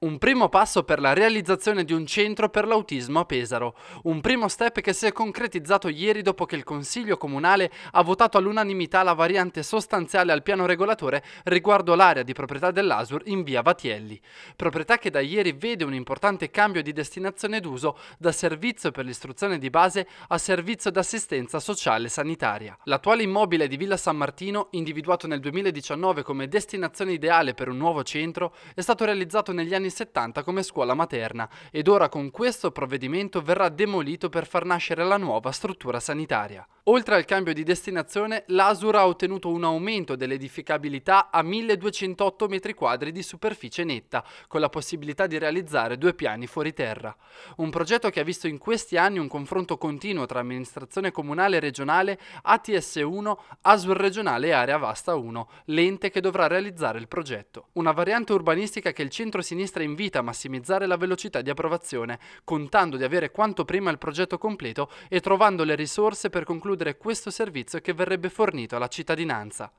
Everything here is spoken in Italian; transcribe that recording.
Un primo passo per la realizzazione di un centro per l'autismo a Pesaro, un primo step che si è concretizzato ieri dopo che il Consiglio Comunale ha votato all'unanimità la variante sostanziale al piano regolatore riguardo l'area di proprietà dell'Asur in via Vatielli, proprietà che da ieri vede un importante cambio di destinazione d'uso da servizio per l'istruzione di base a servizio d'assistenza sociale sanitaria. L'attuale immobile di Villa San Martino, individuato nel 2019 come destinazione ideale per un nuovo centro, è stato realizzato negli anni anni 70 come scuola materna ed ora con questo provvedimento verrà demolito per far nascere la nuova struttura sanitaria. Oltre al cambio di destinazione, l'Asur ha ottenuto un aumento dell'edificabilità a 1208 m2 di superficie netta, con la possibilità di realizzare due piani fuori terra. Un progetto che ha visto in questi anni un confronto continuo tra amministrazione comunale e regionale, ATS1, Asur regionale e Area Vasta 1, l'ente che dovrà realizzare il progetto. Una variante urbanistica che il centro-sinistra Ministra invita a massimizzare la velocità di approvazione, contando di avere quanto prima il progetto completo e trovando le risorse per concludere questo servizio che verrebbe fornito alla cittadinanza.